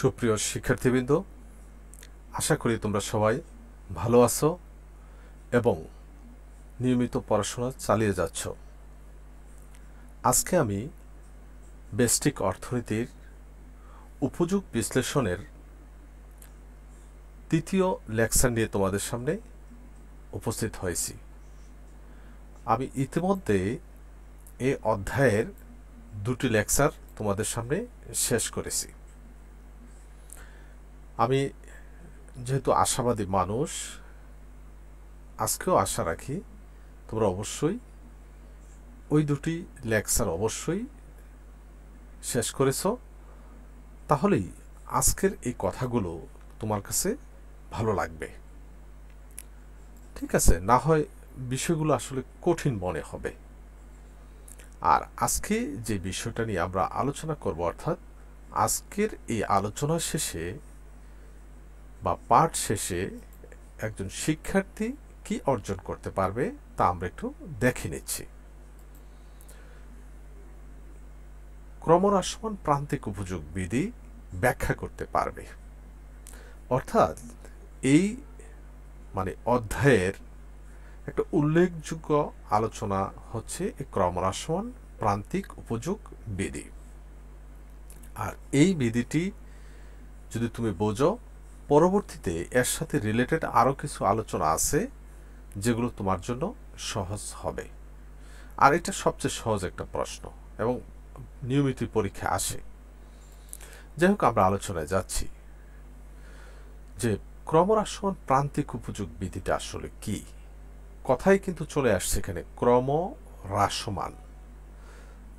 সুপ্রিয় শিক্ষার্থীবৃন্দ আশা করি তোমরা সবাই ভালো আছো এবং নিয়মিত পড়াশোনা চালিয়ে যাচ্ছ আজকে আমি বেস্টিক অর্থনীতির উপযোগ বিশ্লেষণের তৃতীয় লেকচার নিয়ে তোমাদের সামনে উপস্থিত হয়েছি আমি ইতিমধ্যে এ অধ্যায়ের দুটি লেকচার তোমাদের সামনে শেষ করেছি আমি যেহেতু আশাবাদী মানুষ আজকেও আশা রাখি তোমরা অবশ্যই ওই দুটি লেকচার অবশ্যই শেষ করেছ তাহলেই আজকের এই কথাগুলো তোমার কাছে ভালো লাগবে ঠিক আছে না হয় বিষয়গুলো আসলে কঠিন মনে হবে আর আজকে যে বিষয়টা নিয়ে আমরা আলোচনা করব অর্থাৎ আজকের এই আলোচনা শেষে বা পাঠ শেষে একজন শিক্ষার্থী কি অর্জন করতে পারবে তা আমরা একটু দেখে নিচ্ছি ক্রমরাসমান প্রান্তিক উপযোগ বিধি ব্যাখ্যা করতে পারবে অর্থাৎ এই মানে অধ্যায়ের একটা উল্লেখযোগ্য আলোচনা হচ্ছে ক্রমরাসমান প্রান্তিক উপযোগ বিধি আর এই বিধিটি যদি তুমি বোঝো পরবর্তীতে এর সাথে রিলেটেড আরও কিছু আলোচনা আছে যেগুলো তোমার জন্য সহজ হবে আর এটা সবচেয়ে সহজ একটা প্রশ্ন এবং নিয়মিত পরীক্ষা আসে যাই হোক আমরা আলোচনায় যাচ্ছি যে ক্রমরাসন প্রান্তিক উপযোগ বিধিটা আসলে কি কথাই কিন্তু চলে আসছে এখানে ক্রম হ্রাসমান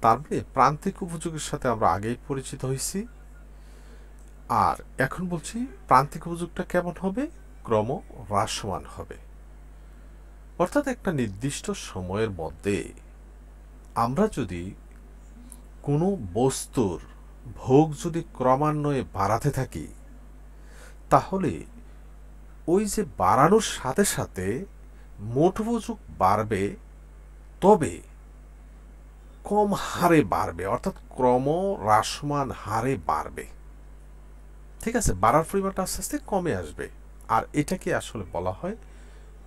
তার মানে প্রান্তিক উপযোগের সাথে আমরা আগেই পরিচিত হয়েছি আর এখন বলছি প্রান্তিক উপযোগটা কেমন হবে ক্রম হ্রাসমান হবে অর্থাৎ একটা নির্দিষ্ট সময়ের মধ্যে আমরা যদি কোনো বস্তুর ভোগ যদি ক্রমান্বয়ে বাড়াতে থাকি তাহলে ওই যে বাড়ানোর সাথে সাথে মোট উপযোগ বাড়বে তবে কম হারে বাড়বে অর্থাৎ ক্রম হ্রাসমান হারে বাড়বে ঠিক আছে বাড়ার পরিমাণটা আস্তে আস্তে কমে আসবে আর এটাকে আসলে বলা হয়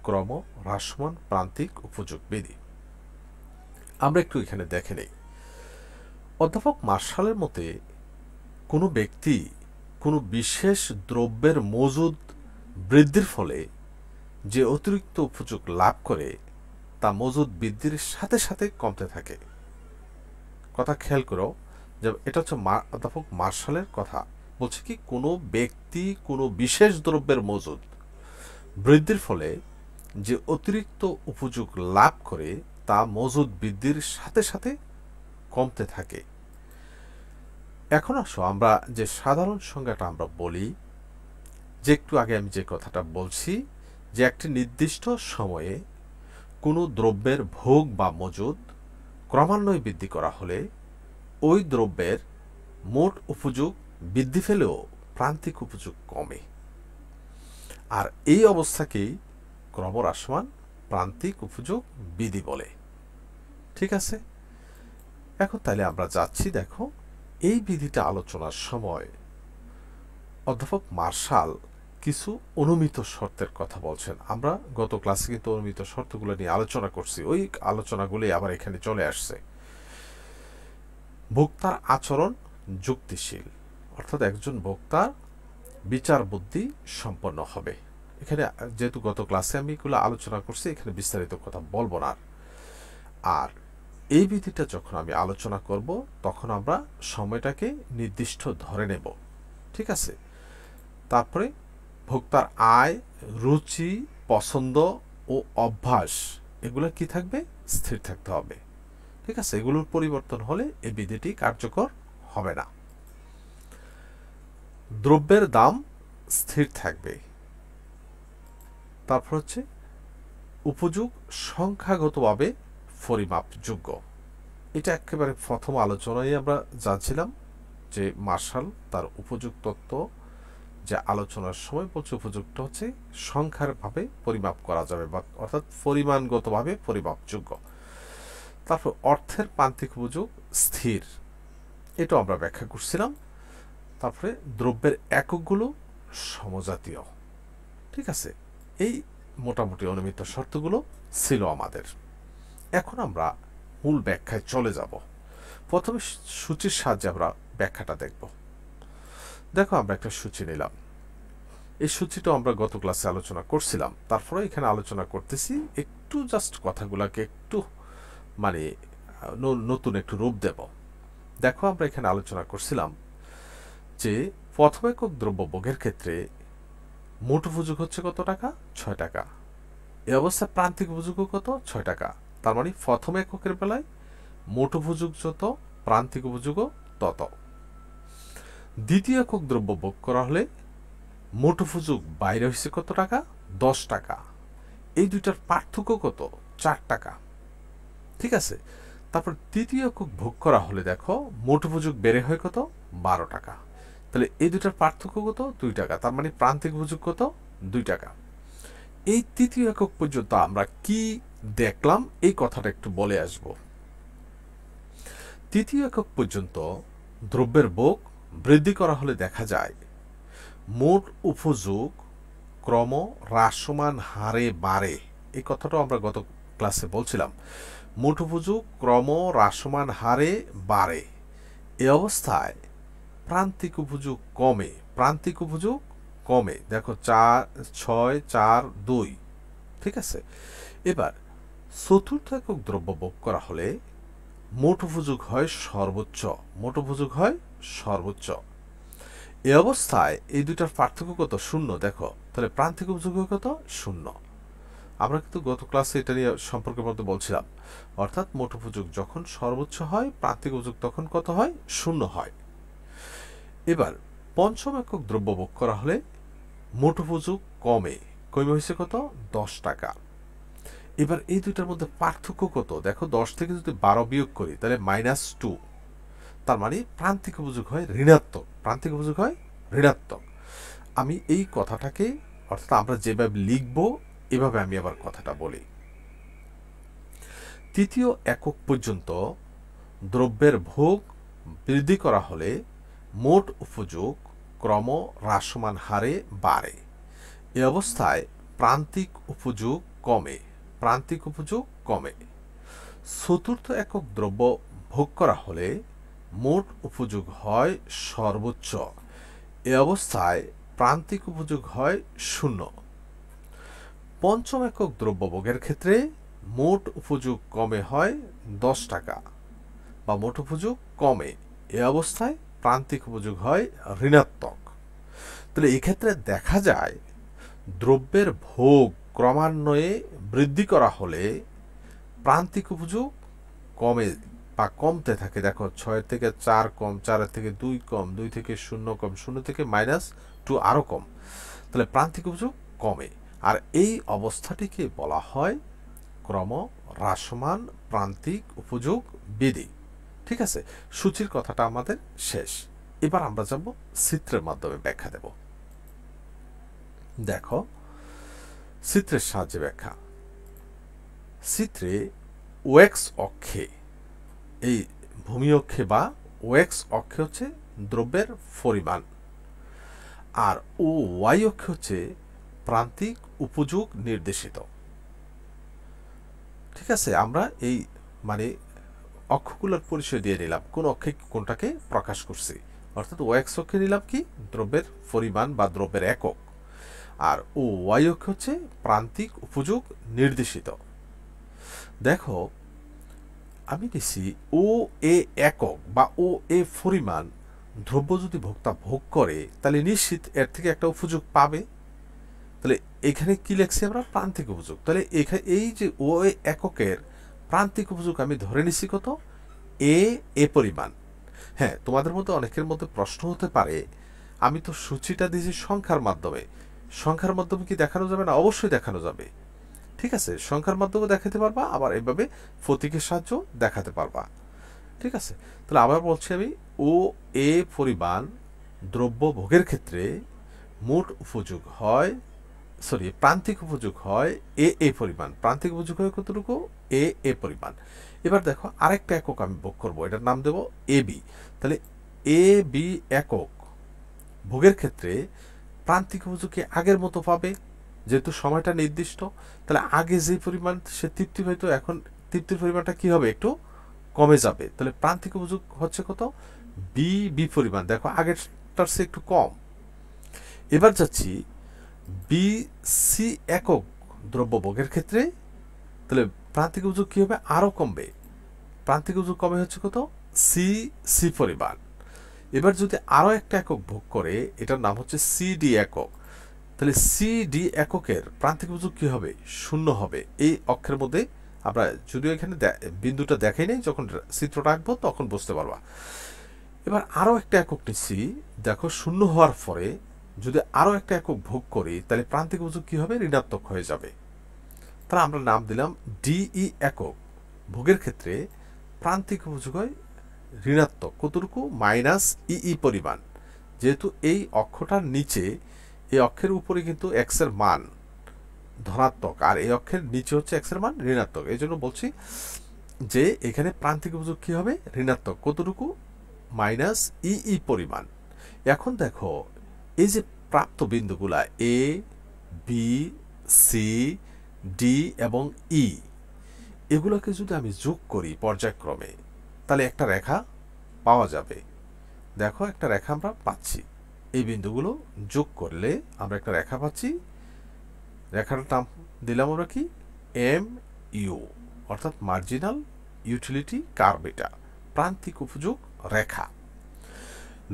ক্রম হ্রাসমান প্রান্তিক উপযোগ বিধি আমরা একটু এখানে দেখে নেই অধ্যাপক মার্শালের মতে কোনো ব্যক্তি কোনো বিশেষ দ্রব্যের মজুদ বৃদ্ধির ফলে যে অতিরিক্ত উপযোগ লাভ করে তা মজুদ বৃদ্ধির সাথে সাথে কমতে থাকে কথা খেয়াল করো যে এটা হচ্ছে অধ্যাপক মার্শালের কথা বলছে কি কোনো ব্যক্তি কোনো বিশেষ দ্রব্যের মজুদ বৃদ্ধির ফলে যে অতিরিক্ত উপযোগ লাভ করে তা মজুদ বৃদ্ধির সাথে সাথে কমতে থাকে এখন আসো আমরা যে সাধারণ সংজ্ঞাটা আমরা বলি যে একটু আগে আমি যে কথাটা বলছি যে একটি নির্দিষ্ট সময়ে কোনো দ্রব্যের ভোগ বা মজুদ ক্রমান্বয়ে বৃদ্ধি করা হলে ওই দ্রব্যের মোট উপযোগ বৃদ্ধি ফেলেও প্রান্তিক উপযোগ কমে আর এই অবস্থাকেই ক্রমহ্রাসমান প্রান্তিক উপযোগ বিধি বলে ঠিক আছে এখন তাহলে আমরা যাচ্ছি দেখো এই বিধিটা আলোচনার সময় অধ্যাপক মার্শাল কিছু অনুমিত শর্তের কথা বলছেন আমরা গত ক্লাসে কিন্তু অনুমিত শর্তগুলো নিয়ে আলোচনা করছি ওই আলোচনাগুলি আবার এখানে চলে আসছে ভোক্তার আচরণ যুক্তিশীল অর্থাৎ একজন বক্তার বিচার বুদ্ধি সম্পন্ন হবে এখানে যেহেতু গত ক্লাসে আমি এগুলো আলোচনা করছি এখানে বিস্তারিত কথা বলবো না আর এই বিধিটা যখন আমি আলোচনা করব তখন আমরা সময়টাকে নির্দিষ্ট ধরে নেব ঠিক আছে তারপরে ভোক্তার আয় রুচি পছন্দ ও অভ্যাস এগুলো কি থাকবে স্থির থাকতে হবে ঠিক আছে এগুলোর পরিবর্তন হলে এই বিধিটি কার্যকর হবে না দ্রব্যের দাম স্থির থাকবে তারপর হচ্ছে উপযোগ সংখ্যাগতভাবে পরিমাপযোগ্য এটা একেবারে প্রথম আলোচনায় আমরা জানছিলাম যে মার্শাল তার উপযোগ তত্ত্ব যে আলোচনার সময় বলছে উপযুক্ত হচ্ছে সংখ্যারভাবে পরিমাপ করা যাবে বা অর্থাৎ পরিমাণগতভাবে পরিমাপযোগ্য তারপর অর্থের প্রান্তিক উপযোগ স্থির এটাও আমরা ব্যাখ্যা করছিলাম তারপরে দ্রব্যের এককগুলো সমজাতীয় ঠিক আছে এই মোটামুটি অনুমিত শর্তগুলো ছিল আমাদের এখন আমরা মূল ব্যাখ্যায় চলে যাব প্রথমে সূচির সাহায্যে আমরা ব্যাখ্যাটা দেখব দেখো আমরা একটা সূচি নিলাম এই সূচিটা আমরা গত ক্লাসে আলোচনা করছিলাম তারপরে এখানে আলোচনা করতেছি একটু জাস্ট কথাগুলোকে একটু মানে নতুন একটু রূপ দেব দেখো আমরা এখানে আলোচনা করছিলাম যে প্রথম একক দ্রব্য ভোগের ক্ষেত্রে মোট উপযোগ হচ্ছে কত টাকা ছয় টাকা এ অবস্থায় প্রান্তিক উপযোগ কত ছয় টাকা তার মানে প্রথম এককের বেলায় মোট উপযোগ যত প্রান্তিক উপযোগ তত দ্বিতীয় একক দ্রব্য ভোগ করা হলে মোট উপযোগ বাইরে হয়েছে কত টাকা দশ টাকা এই দুইটার পার্থক্য কত চার টাকা ঠিক আছে তারপর তৃতীয় একক ভোগ করা হলে দেখো মোট উপযোগ বেড়ে হয় কত বারো টাকা তাহলে এই দুটার পার্থক্য কত দুই টাকা তার মানে প্রান্তিক উপযোগ কত দুই টাকা এই তৃতীয় একক পর্যন্ত আমরা কি দেখলাম এই কথাটা একটু বলে আসব তৃতীয় একক পর্যন্ত দ্রব্যের বোক বৃদ্ধি করা হলে দেখা যায় মোট উপযোগ ক্রম হ্রাসমান হারে বাড়ে এই কথাটাও আমরা গত ক্লাসে বলছিলাম মোট উপযোগ ক্রম হ্রাসমান হারে বাড়ে এ অবস্থায় প্রান্তিক উপযোগ কমে প্রান্তিক উপযোগ কমে দেখো চার ছয় চার দুই ঠিক আছে এবার চতুর্থ একক দ্রব্য ভোগ করা হলে মোট উপযোগ হয় সর্বোচ্চ মোট উপযোগ হয় সর্বোচ্চ এ অবস্থায় এই দুইটার পার্থক্য কত শূন্য দেখো তাহলে প্রান্তিক উপযোগ কত শূন্য আমরা কিন্তু গত ক্লাসে এটা নিয়ে সম্পর্কের মধ্যে বলছিলাম অর্থাৎ মোট উপযোগ যখন সর্বোচ্চ হয় প্রান্তিক উপযোগ তখন কত হয় শূন্য হয় এবার পঞ্চম একক দ্রব্য ভোগ করা হলে মোটপুজু কমে কমে হয়েছে কত দশ টাকা এবার এই দুইটার মধ্যে পার্থক্য কত দেখো দশ থেকে যদি বারো বিয়োগ করি তাহলে মাইনাস টু তার মানে প্রান্তিক উপযোগ হয় ঋণাত্মক প্রান্তিক উপযোগ হয় ঋণাত্মক আমি এই কথাটাকে অর্থাৎ আমরা যেভাবে লিখব এভাবে আমি আবার কথাটা বলি তৃতীয় একক পর্যন্ত দ্রব্যের ভোগ বৃদ্ধি করা হলে মোট উপযোগ ক্রম হ্রাসমান হারে বাড়ে এ অবস্থায় প্রান্তিক উপযোগ কমে প্রান্তিক উপযোগ কমে চতুর্থ একক দ্রব্য ভোগ করা হলে মোট উপযোগ হয় সর্বোচ্চ এ অবস্থায় প্রান্তিক উপযোগ হয় শূন্য পঞ্চম একক দ্রব্য ভোগের ক্ষেত্রে মোট উপযোগ কমে হয় দশ টাকা বা মোট উপযোগ কমে এ অবস্থায় প্রান্তিক উপযোগ হয় ঋণাত্মক তাহলে এক্ষেত্রে দেখা যায় দ্রব্যের ভোগ ক্রমান্বয়ে বৃদ্ধি করা হলে প্রান্তিক উপযোগ কমে বা কমতে থাকে দেখো ছয়ের থেকে চার কম চারের থেকে দুই কম দুই থেকে শূন্য কম শূন্য থেকে মাইনাস টু আরও কম তাহলে প্রান্তিক উপযোগ কমে আর এই অবস্থাটিকে বলা হয় ক্রম হ্রাসমান প্রান্তিক উপযোগ বিধি ঠিক আছে সূচির কথাটা আমাদের শেষ এবার আমরা যাব চিত্রের মাধ্যমে ব্যাখ্যা দেব দেখো চিত্রের সাহায্যে ব্যাখ্যা চিত্রে ওয়েক্স অক্ষে এই ভূমি অক্ষে বা ওয়েক্স অক্ষে হচ্ছে দ্রব্যের পরিমাণ আর ও ওয়াই অক্ষে হচ্ছে প্রান্তিক উপযোগ নির্দেশিত ঠিক আছে আমরা এই মানে অক্ষগুলোর পরিচয় দিয়ে নিলাম কোন অক্ষে কোনটাকে প্রকাশ করছি অর্থাৎ ও এক্স অক্ষে নিলাম কি দ্রব্যের পরিমাণ বা দ্রব্যের একক আর ও ওয়াই অক্ষ হচ্ছে প্রান্তিক উপযোগ নির্দেশিত দেখো আমি দেখছি ও এ একক বা ও এ পরিমাণ দ্রব্য যদি ভোক্তা ভোগ করে তাহলে নিশ্চিত এর থেকে একটা উপযোগ পাবে তাহলে এখানে কি লেখছি আমরা প্রান্তিক উপযোগ তাহলে এখানে এই যে ও এককের প্রান্তিক উপযোগ আমি ধরে নিছি কত এ এ পরিমাণ হ্যাঁ তোমাদের মধ্যে অনেকের মধ্যে প্রশ্ন হতে পারে আমি তো সূচিটা দিয়েছি সংখ্যার মাধ্যমে সংখ্যার মাধ্যমে কি দেখানো যাবে না অবশ্যই দেখানো যাবে ঠিক আছে সংখ্যার মাধ্যমে দেখাতে পারবা আবার এভাবে প্রতীকের সাহায্য দেখাতে পারবা ঠিক আছে তাহলে আবার বলছি আমি ও এ পরিমাণ দ্রব্য ভোগের ক্ষেত্রে মোট উপযোগ হয় সরি প্রান্তিক উপযোগ হয় এ এ পরিমাণ প্রান্তিক উপযোগ হয় কতটুকু এ এ পরিমাণ এবার দেখো আরেকটা একক আমি ভোগ করবো এটার নাম দেব এ বি তাহলে এ বি একক ভোগের ক্ষেত্রে প্রান্তিক উপযোগী আগের মতো পাবে যেহেতু সময়টা নির্দিষ্ট তাহলে আগে যে পরিমাণ সে তৃপ্তি হয়তো এখন তৃপ্তির পরিমাণটা কি হবে একটু কমে যাবে তাহলে প্রান্তিক উপযোগ হচ্ছে কত বি বি পরিমাণ দেখো আগেরটার সে একটু কম এবার যাচ্ছি বি সি একক দ্রব্য ভোগের ক্ষেত্রে তাহলে প্রান্তিক উজু কী হবে আরও কমবে প্রান্তিক উজু কমে হচ্ছে কত সি সি পরিমাণ এবার যদি আরও একটা একক ভোগ করে এটার নাম হচ্ছে সি ডি একক তাহলে সি ডি এককের প্রান্তিক উজু কী হবে শূন্য হবে এই অক্ষের মধ্যে আমরা যদিও এখানে বিন্দুটা দেখাই নেই যখন চিত্রটা আঁকবো তখন বুঝতে পারবা এবার আরও একটা একক নিচ্ছি দেখো শূন্য হওয়ার পরে যদি আরও একটা একক ভোগ করি তাহলে প্রান্তিক উজু কী হবে ঋণাত্মক হয়ে যাবে তাহলে আমরা নাম দিলাম ডিই একক ভোগের ক্ষেত্রে প্রান্তিক উপযোগ হয় ঋণাত্মক কতটুকু মাইনাস ইই পরিমাণ যেহেতু এই অক্ষটার নিচে এই অক্ষের উপরে কিন্তু এক্সের মান ধনাত্মক আর এই অক্ষের নিচে হচ্ছে এক্সের মান ঋণাত্মক এই জন্য বলছি যে এখানে প্রান্তিক উপযোগ কী হবে ঋণাত্মক কতটুকু মাইনাস ইই পরিমাণ এখন দেখো এই যে প্রাপ্ত বিন্দুগুলা এ বি সি ডি এবং ই e। এগুলোকে যদি আমি যোগ করি পর্যায়ক্রমে তাহলে একটা রেখা পাওয়া যাবে দেখো একটা রেখা আমরা পাচ্ছি এই বিন্দুগুলো যোগ করলে আমরা একটা রেখা পাচ্ছি রেখাটার নাম দিলাম আমরা কি এম ইউ অর্থাৎ মার্জিনাল ইউটিলিটি কার্বেটা প্রান্তিক উপযোগ রেখা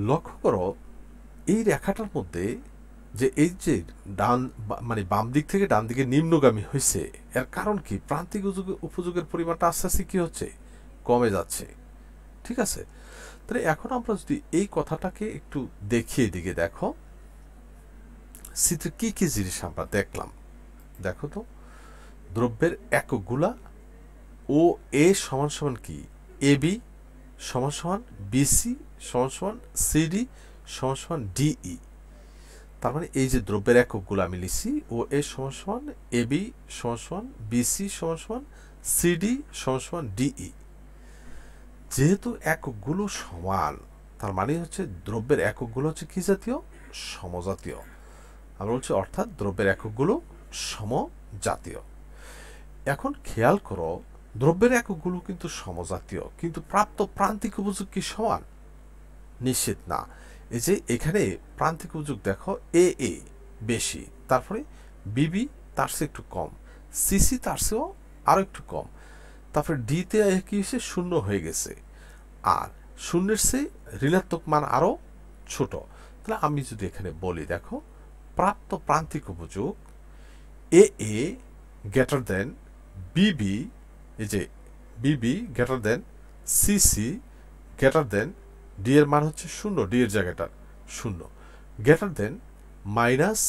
লক্ষ্য করো এই রেখাটার মধ্যে যে এই যে ডান মানে বাম দিক থেকে ডান দিকে নিম্নগামী হয়েছে এর কারণ কি প্রান্তিক উপযোগের পরিমাণটা আস্তে আস্তে কী হচ্ছে কমে যাচ্ছে ঠিক আছে তাহলে এখন আমরা যদি এই কথাটাকে একটু দেখিয়ে দিকে দেখো চিত্রে কী কী জিনিস আমরা দেখলাম দেখো তো দ্রব্যের একগুলা ও এ সমান সমান কি এ বি সমান সমান বিসি সমান সমান সিডি সমান সমান ডিই তার মানে এই যে দ্রব্যের এককগুলো আমি লিখছি ও এ সমান সমান এ বি সমান সমান বিসি সমান সমান সিডি সমান সমান ডিই যেহেতু এককগুলো সমান তার মানে হচ্ছে দ্রব্যের এককগুলো হচ্ছে কি জাতীয় সমজাতীয় আমরা বলছি অর্থাৎ দ্রব্যের এককগুলো সমজাতীয় এখন খেয়াল করো দ্রব্যের এককগুলো কিন্তু সমজাতীয় কিন্তু প্রাপ্ত প্রান্তিক উপযোগ কি সমান নিশ্চিত না এই যে এখানে প্রান্তিক উজুক দেখো এ এ বেশি তারপরে বিবি তার চেয়ে একটু কম সিসি তার চেয়েও আরও একটু কম তারপরে ডিতে কি হয়েছে শূন্য হয়ে গেছে আর শূন্যের সে ঋণাত্মক মান আরও ছোট তাহলে আমি যদি এখানে বলি দেখো প্রাপ্ত প্রান্তিক উপযোগ এ এ গ্রেটার দেন বিবি এই যে B B greater than C C greater than D এর মান হচ্ছে শূন্য ডি এর জায়গাটার শূন্য গ্রেটার দেন মাইনাস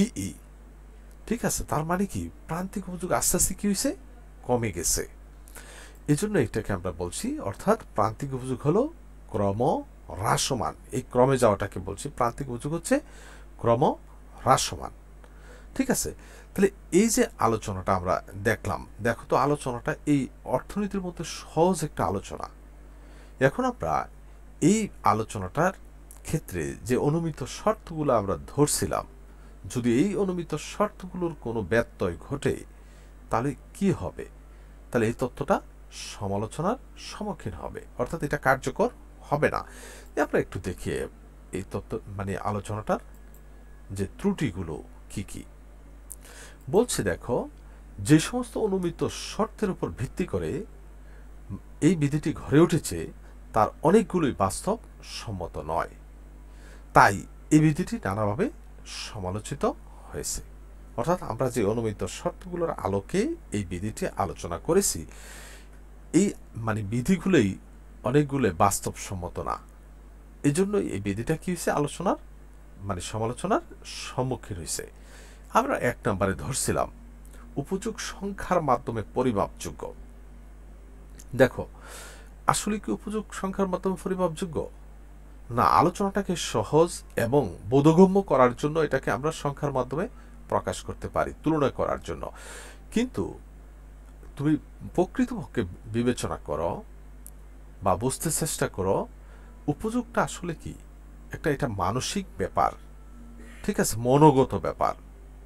ইই ঠিক আছে তার মানে কি প্রান্তিক উপযোগ আস্তে আস্তে কী হয়েছে কমে গেছে এই জন্য এটাকে আমরা বলছি অর্থাৎ প্রান্তিক উপযোগ হলো ক্রম হ্রাসমান এই ক্রমে যাওয়াটাকে বলছি প্রান্তিক উপযোগ হচ্ছে ক্রম হ্রাসমান ঠিক আছে তাহলে এই যে আলোচনাটা আমরা দেখলাম দেখো তো আলোচনাটা এই অর্থনীতির মধ্যে সহজ একটা আলোচনা এখন আমরা এই আলোচনাটার ক্ষেত্রে যে অনুমিত শর্তগুলো আমরা ধরছিলাম যদি এই অনুমিত শর্তগুলোর কোনো ব্যত্যয় ঘটে তাহলে কি হবে তাহলে এই তত্ত্বটা সমালোচনার সম্মুখীন হবে অর্থাৎ এটা কার্যকর হবে না আমরা একটু দেখিয়ে এই তত্ত্ব মানে আলোচনাটার যে ত্রুটিগুলো কি কি বলছে দেখো যে সমস্ত অনুমিত শর্তের উপর ভিত্তি করে এই বিধিটি ঘরে উঠেছে তার অনেকগুলোই বাস্তব সম্মত নয় তাই এই বিধিটি নানাভাবে সমালোচিত হয়েছে অর্থাৎ আমরা যে অনুমিত শর্তগুলোর আলোকে এই বিধিটি আলোচনা করেছি এই মানে বিধিগুলোই অনেকগুলো বাস্তবসম্মত না এই জন্য এই বিধিটা কী হয়েছে আলোচনার মানে সমালোচনার সম্মুখীন হয়েছে আমরা এক নম্বরে ধরছিলাম উপযোগ সংখ্যার মাধ্যমে পরিমাপযোগ্য দেখো আসলে কি উপযোগ সংখ্যার মাধ্যমে পরিমাপযোগ্য না আলোচনাটাকে সহজ এবং বোধগম্য করার জন্য এটাকে আমরা সংখ্যার মাধ্যমে প্রকাশ করতে পারি তুলনা করার জন্য কিন্তু তুমি প্রকৃতপক্ষে বিবেচনা করো বা বুঝতে চেষ্টা করো উপযোগটা আসলে কি একটা এটা মানসিক ব্যাপার ঠিক আছে মনোগত ব্যাপার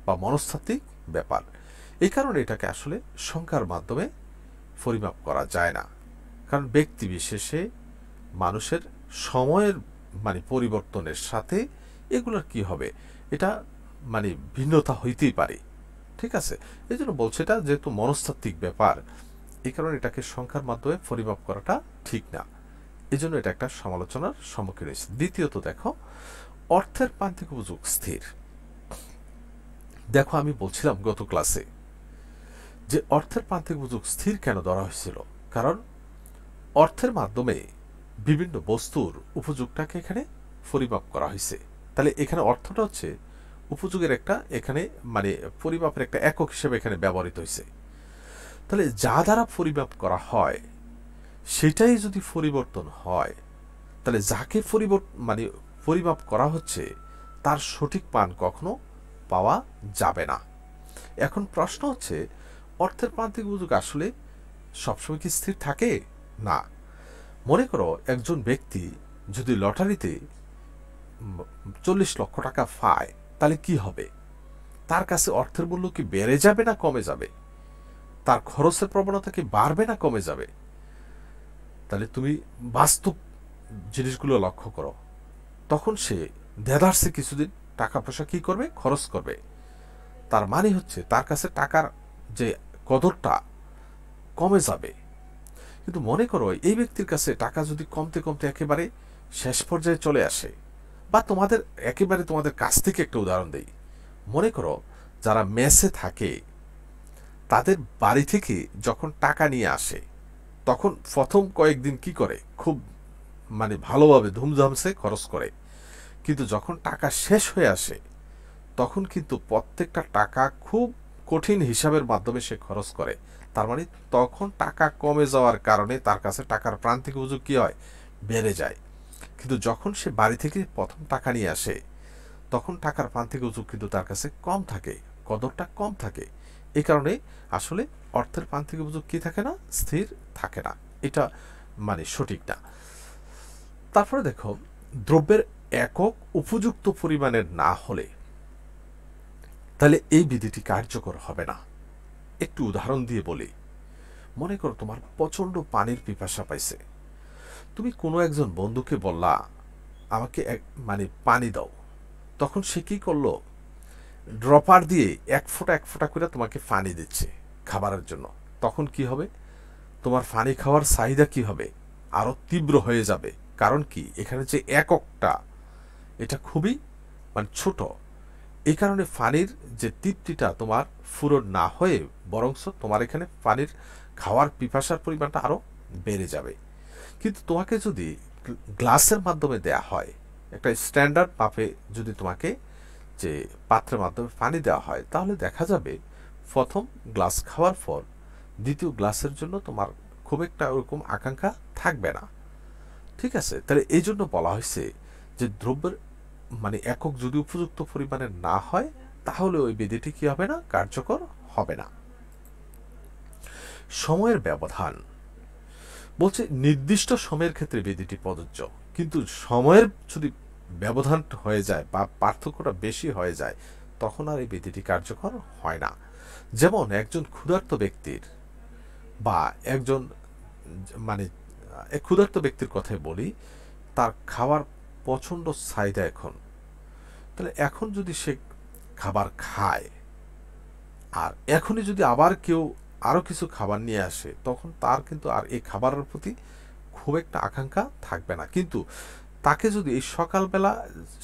বা মনস্তাত্ত্বিক ব্যাপার এই কারণে এটাকে আসলে সংখ্যার মাধ্যমে পরিমাপ করা যায় না কারণ ব্যক্তি বিশেষে মানুষের সময়ের মানে পরিবর্তনের সাথে এগুলোর কি হবে এটা মানে ভিন্নতা হইতেই পারে ঠিক আছে এই জন্য বলছে এটা যেহেতু মনস্তাত্ত্বিক ব্যাপার এই কারণে এটাকে সংখ্যার মাধ্যমে পরিমাপ করাটা ঠিক না এজন্য এটা একটা সমালোচনার সম্মুখীন হয়েছে দ্বিতীয়ত দেখো অর্থের প্রান্তিক উপযোগ স্থির দেখো আমি বলছিলাম গত ক্লাসে যে অর্থের প্রান্তিক উপযোগ স্থির কেন ধরা হয়েছিল কারণ অর্থের মাধ্যমে বিভিন্ন বস্তুর উপযোগটাকে এখানে পরিমাপ করা হয়েছে তাহলে এখানে অর্থটা হচ্ছে উপযোগের একটা এখানে মানে পরিমাপের একটা একক হিসেবে এখানে ব্যবহৃত হয়েছে তাহলে যা দ্বারা পরিমাপ করা হয় সেটাই যদি পরিবর্তন হয় তাহলে যাকে পরিবর্তন মানে পরিমাপ করা হচ্ছে তার সঠিক মান কখনো পাওয়া যাবে না এখন প্রশ্ন হচ্ছে অর্থের প্রান্তিক উপযোগ আসলে সবসময় কি স্থির থাকে না মনে করো একজন ব্যক্তি যদি লটারিতে চল্লিশ লক্ষ টাকা পায় তাহলে কি হবে তার কাছে অর্থের মূল্য কি বেড়ে যাবে না কমে যাবে তার খরচের প্রবণতা কি বাড়বে না কমে যাবে তাহলে তুমি বাস্তব জিনিসগুলো লক্ষ্য করো তখন সে দেদারসে কিছুদিন টাকা পয়সা কি করবে খরচ করবে তার মানে হচ্ছে তার কাছে টাকার যে কদরটা কমে যাবে কিন্তু মনে করো এই ব্যক্তির কাছে টাকা যদি কমতে কমতে একেবারে শেষ পর্যায়ে চলে আসে বা তোমাদের একেবারে তোমাদের কাছ থেকে একটা উদাহরণ দেই মনে করো যারা মেসে থাকে তাদের বাড়ি থেকে যখন টাকা নিয়ে আসে তখন প্রথম কয়েকদিন কি করে খুব মানে ভালোভাবে ধুমধামসে খরচ করে কিন্তু যখন টাকা শেষ হয়ে আসে তখন কিন্তু প্রত্যেকটা টাকা খুব কঠিন হিসাবের মাধ্যমে সে খরচ করে তার মানে তখন টাকা কমে যাওয়ার কারণে তার কাছে টাকার প্রান্তিক অভিযোগ কী হয় বেড়ে যায় কিন্তু যখন সে বাড়ি থেকে প্রথম টাকা নিয়ে আসে তখন টাকার প্রান্তিক অভিযোগ কিন্তু তার কাছে কম থাকে কদরটা কম থাকে এ কারণে আসলে অর্থের প্রান্তিক অভিযোগ কী থাকে না স্থির থাকে না এটা মানে সঠিক না তারপরে দেখো দ্রব্যের একক উপযুক্ত পরিমাণের না হলে তাহলে এই বিধিটি কার্যকর হবে না একটু উদাহরণ দিয়ে বলি মনে করো তোমার প্রচণ্ড পানির পিপাসা পাইছে তুমি কোনো একজন বন্ধুকে বললা আমাকে এক মানে পানি দাও তখন সে কী করলো ড্রপার দিয়ে এক ফোঁটা এক ফোঁটা করে তোমাকে পানি দিচ্ছে খাবারের জন্য তখন কি হবে তোমার পানি খাওয়ার চাহিদা কি হবে আরও তীব্র হয়ে যাবে কারণ কি এখানে যে এককটা এটা খুবই মানে ছোট এই কারণে পানির যে তৃপ্তিটা তোমার ফুরো না হয়ে বরংস তোমার এখানে পানির খাওয়ার পিপাসার পরিমাণটা আরও বেড়ে যাবে কিন্তু তোমাকে যদি গ্লাসের মাধ্যমে দেয়া হয় একটা স্ট্যান্ডার্ড মাপে যদি তোমাকে যে পাত্রের মাধ্যমে পানি দেওয়া হয় তাহলে দেখা যাবে প্রথম গ্লাস খাওয়ার পর দ্বিতীয় গ্লাসের জন্য তোমার খুব একটা ওরকম আকাঙ্ক্ষা থাকবে না ঠিক আছে তাহলে এই জন্য বলা হয়েছে যে দ্রব্যের মানে একক যদি উপযুক্ত পরিমাণে না হয় তাহলে ওই বিধিটি কি হবে না কার্যকর হবে না সময়ের ব্যবধান বলছে নির্দিষ্ট সময়ের ক্ষেত্রে বিধিটি প্রযোজ্য কিন্তু সময়ের যদি ব্যবধান হয়ে যায় বা পার্থক্যটা বেশি হয়ে যায় তখন আর এই বিধিটি কার্যকর হয় না যেমন একজন ক্ষুধার্ত ব্যক্তির বা একজন মানে ক্ষুধার্ত ব্যক্তির কথাই বলি তার খাওয়ার প্রচণ্ড চাহিদা এখন তাহলে এখন যদি সে খাবার খায় আর এখনই যদি আবার কেউ আরও কিছু খাবার নিয়ে আসে তখন তার কিন্তু আর এই খাবারের প্রতি খুব একটা আকাঙ্ক্ষা থাকবে না কিন্তু তাকে যদি এই সকালবেলা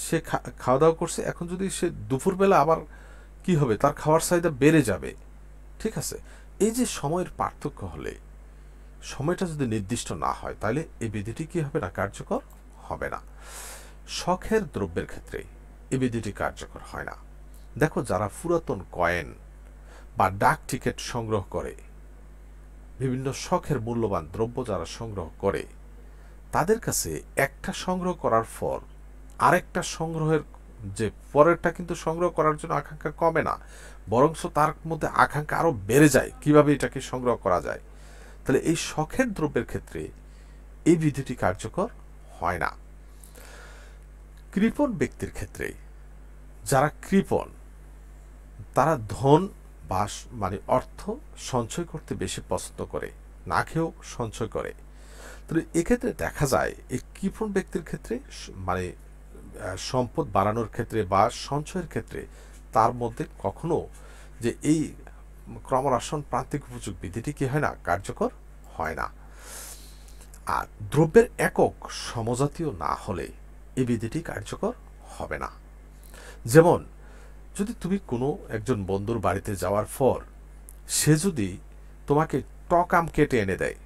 সে খাওয়া দাওয়া করছে এখন যদি সে দুপুরবেলা আবার কি হবে তার খাওয়ার চাহিদা বেড়ে যাবে ঠিক আছে এই যে সময়ের পার্থক্য হলে সময়টা যদি নির্দিষ্ট না হয় তাহলে এই বিধিটি কী হবে না কার্যকর হবে না শখের দ্রব্যের ক্ষেত্রে এই বিধিটি কার্যকর হয় না দেখো যারা পুরাতন কয়েন বা ডাক টিকিট সংগ্রহ করে বিভিন্ন শখের মূল্যবান দ্রব্য যারা সংগ্রহ করে তাদের কাছে একটা সংগ্রহ করার পর আরেকটা সংগ্রহের যে পরেরটা কিন্তু সংগ্রহ করার জন্য আকাঙ্ক্ষা কমে না বরংস তার মধ্যে আকাঙ্ক্ষা আরও বেড়ে যায় কিভাবে এটাকে সংগ্রহ করা যায় তাহলে এই শখের দ্রব্যের ক্ষেত্রে এই বিধিটি কার্যকর হয় না কৃপণ ব্যক্তির ক্ষেত্রে যারা কৃপণ তারা ধন বাস মানে অর্থ সঞ্চয় করতে বেশি পছন্দ করে না খেয়েও সঞ্চয় করে তবে এক্ষেত্রে দেখা যায় এই কৃপণ ব্যক্তির ক্ষেত্রে মানে সম্পদ বাড়ানোর ক্ষেত্রে বা সঞ্চয়ের ক্ষেত্রে তার মধ্যে কখনো যে এই ক্রমরাসন প্রান্তিক উপযোগ বিধিটি কি হয় না কার্যকর হয় না আর দ্রব্যের একক সমজাতীয় না হলে এই বিধিটি কার্যকর হবে না যেমন যদি তুমি কোনো একজন বন্ধুর বাড়িতে যাওয়ার পর সে যদি তোমাকে টক আম কেটে এনে দেয়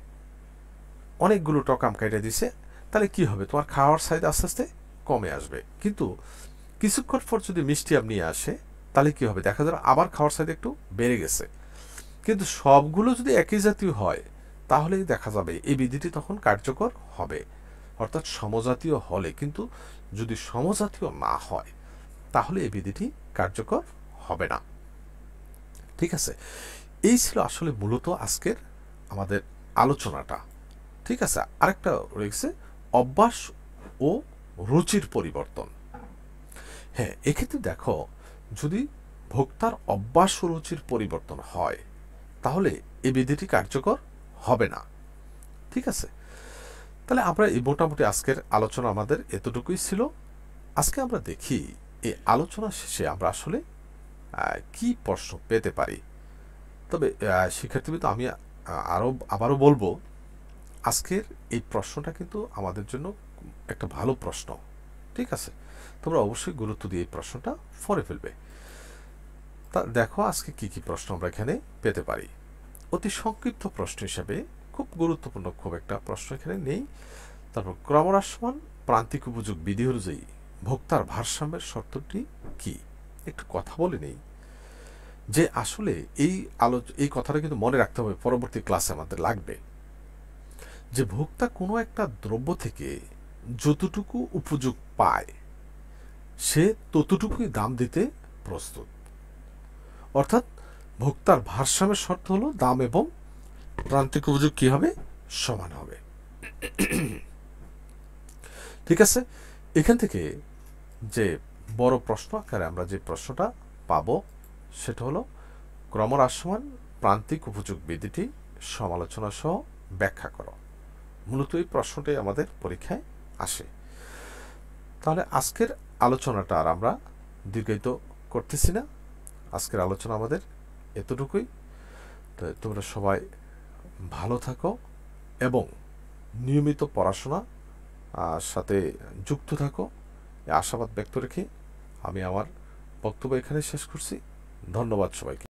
অনেকগুলো টক আম কেটে দিছে তাহলে কি হবে তোমার খাওয়ার সাইজ আস্তে আস্তে কমে আসবে কিন্তু কিছুক্ষণ পর যদি মিষ্টি আম নিয়ে আসে তাহলে কি হবে দেখা যাবে আবার খাওয়ার সাইজ একটু বেড়ে গেছে কিন্তু সবগুলো যদি একই জাতীয় হয় তাহলেই দেখা যাবে এই বিধিটি তখন কার্যকর হবে অর্থাৎ সমজাতীয় হলে কিন্তু যদি সমজাতীয় না হয় তাহলে এই বিধিটি কার্যকর হবে না ঠিক আছে এই ছিল আসলে মূলত আজকের আমাদের আলোচনাটা ঠিক আছে আরেকটা রয়েছে অভ্যাস ও রুচির পরিবর্তন হ্যাঁ এক্ষেত্রে দেখো যদি ভোক্তার অভ্যাস ও রুচির পরিবর্তন হয় তাহলে এই বিধিটি কার্যকর হবে না ঠিক আছে তাহলে আমরা এই মোটামুটি আজকের আলোচনা আমাদের এতটুকুই ছিল আজকে আমরা দেখি এই আলোচনা শেষে আমরা আসলে কি প্রশ্ন পেতে পারি তবে শিক্ষার্থী তো আমি আরও আবারও বলবো আজকের এই প্রশ্নটা কিন্তু আমাদের জন্য একটা ভালো প্রশ্ন ঠিক আছে তোমরা অবশ্যই গুরুত্ব দিয়ে এই প্রশ্নটা ফরে ফেলবে তা দেখো আজকে কি কি প্রশ্ন আমরা এখানে পেতে পারি অতি সংক্ষিপ্ত প্রশ্ন হিসাবে খুব গুরুত্বপূর্ণ খুব একটা প্রশ্ন এখানে নেই তারপর ক্রমরাসমান প্রান্তিক উপযোগ বিধি অনুযায়ী ভোক্তার ভারসাম্যের শর্তটি কি একটু কথা বলে নেই যে আসলে এই আলো এই কথাটা কিন্তু মনে রাখতে হবে পরবর্তী ক্লাসে আমাদের লাগবে যে ভোক্তা কোনো একটা দ্রব্য থেকে যতটুকু উপযোগ পায় সে ততটুকুই দাম দিতে প্রস্তুত অর্থাৎ ভোক্তার ভারসাম্যের শর্ত হলো দাম এবং প্রান্তিক উপযোগ কী হবে সমান হবে ঠিক আছে এখান থেকে যে বড় প্রশ্ন আকারে আমরা যে প্রশ্নটা পাব সেটা হলো ক্রমহ্রাস সমান প্রান্তিক উপযোগ বিধিটি সমালোচনা সহ ব্যাখ্যা করো মূলত এই প্রশ্নটাই আমাদের পরীক্ষায় আসে তাহলে আজকের আলোচনাটা আর আমরা দীর্ঘায়িত করতেছি না আজকের আলোচনা আমাদের এতটুকুই তো তোমরা সবাই ভালো থাকো এবং নিয়মিত পড়াশোনা সাথে যুক্ত থাকো আশাবাদ ব্যক্ত রেখে আমি আমার বক্তব্য এখানে শেষ করছি ধন্যবাদ সবাইকে